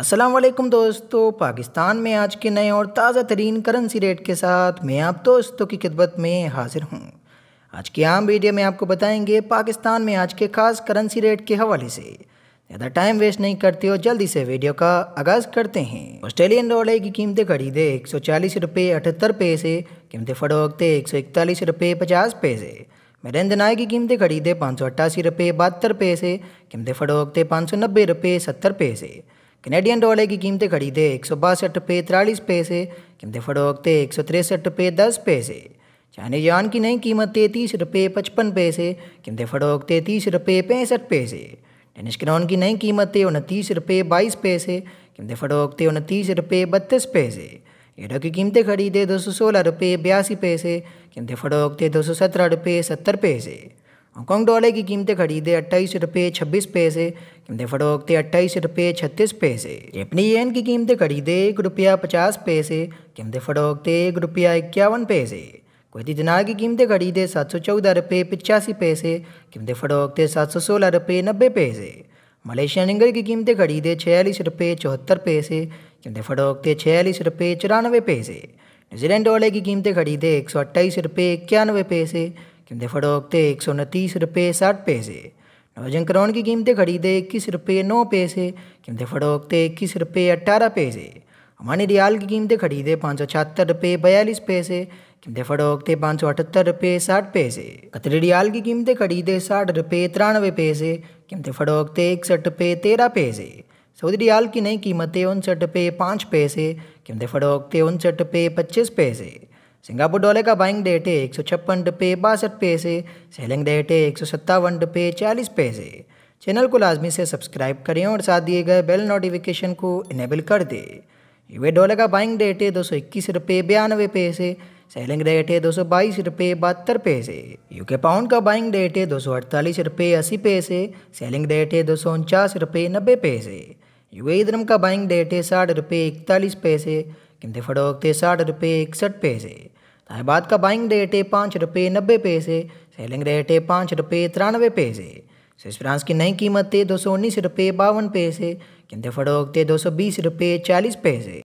असलम दोस्तों पाकिस्तान में आज के नए और ताज़ा तरीन करेंसी रेट के साथ मैं आप दोस्तों की खिदमत में हाजिर हूँ आज की आम वीडियो में आपको बताएंगे पाकिस्तान में आज के ख़ास करेंसी रेट के हवाले से ज़्यादा टाइम वेस्ट नहीं करते हो जल्दी से वीडियो का आगाज़ करते हैं ऑस्ट्रेलियन डॉलर की कीमतें खरीदे एक सौ चालीस रुपये अठहत्तर पैसे कीमतें फड़ोकते एक सौ इकतालीस रुपये पचास पैसे मेरेंदनाए की कीमतें खरीदे पाँच सौ अट्ठासी रुपये बहत्तर पैसे कीमतें फड़ोकते पाँच सौ नब्बे रुपये सत्तर पैसे कनेडियन डॉलर की कीमतें थे एक सौ बासठ रुपये तिरालीस पैसे कीमतें थे एक सौ तिरसठ रुपये दस पैसे चाइनीज यान की नई कीमतें तीस रुपये पचपन पैसे कीमतें फरोख्ते तीस रुपये पैंसठ पैसे डेनिश क्रॉन की नई कीमत थे उनतीस रुपये बाईस पैसे कीमतें थे उनतीस रुपये बत्तीस पैसे एडो की कीमतें थे दो सौ सोलह रुपये बयासी पैसे कीमतें थे दो सौ सत्रह रुपये सत्तर पैसे हांगकॉन्ग डॉलर की कीमतें खरीदे अट्ठाईस रुपये छब्बीस पैसे कीमतें फरोखते अट्ठाईस रुपये छत्तीस पैसे अपनी येन की कीमतें खरीदे एक रुपया पचास पैसे कीमतें फरोखते एक रुपया इक्यावन पैसे कुवैती दिनार की कीमतें खरीदे सात सौ चौदह रुपये पचासी पैसे कीमतें फरोखते सात सौ सोलह रुपये नब्बे पैसे मलेशिया रिंगल की कीमतें खरीदे छियालीस रुपये चौहत्तर पैसे कीमतें फरोखते छियालीस रुपये चौरानवे पैसे न्यूजीलैंड डॉलर की कीमतें खरीदे एक सौ अट्ठाईस रुपये इक्यानवे पैसे किमतें फरोख्ते एक सौ उनतीस रुपये साठ पैसे नौजन करोड़ की कीमतें खरीदे इक्कीस रुपये नौ पैसे कीमतें फरोख्ते इक्कीस रुपये अट्ठारह पैसे अमानी रियाल की कीमतें खरीदे पाँच सौ छहत्तर रुपये बयालीस पैसे कीमतें फरोख्ते पाँच सौ अठहत्तर रुपये साठ पैसे कतरे रियाल की कीमतें खरीदे साठ रुपये तिरानवे पैसे कीमतें फरोख्ते इकसठ रुपये तेरह पैसे सऊदी रियाल की नई कीमतें उनसठ रुपये पाँच पैसे कीमतें फरोख्ते उनसठ रुपये पच्चीस पैसे सिंगापुर डॉलर का बाइंग डेट है एक सौ छप्पन रुपये बासठ पैसे सेलिंग डेट है एक सौ सत्तावन रुपये चालीस पैसे चैनल को लाजमी से सब्सक्राइब करें और साथ दिए गए बेल नोटिफिकेशन को इनेबल कर दें यूए डॉलर का बाइंग डेट है दो सौ इक्कीस रुपये बयानवे पैसे सेलिंग रेट है दो सौ बाईस रुपये बहत्तर पैसे यूके पाउंड का बाइंग डेट है दो सौ अड़तालीस रुपये अस्सी पैसे सेलिंग डेट है दो सौ उनचास रुपये नब्बे पैसे यूए e धर्म का बाइंग डेट है साठ रुपये इकतालीस पैसे कीमतें फड़ोगते साठ रुपये इकसठ पैसे साहिबाद का बाइंग रेट है पाँच रुपये नब्बे पैसे सेलिंग रेट है पाँच रुपये तिरानवे पैसे स्विस फ्रांस की नई कीमत है दो सौ उन्नीस रुपये बावन पैसे कीमतें फड़ोगते दो सौ बीस रुपये चालीस पैसे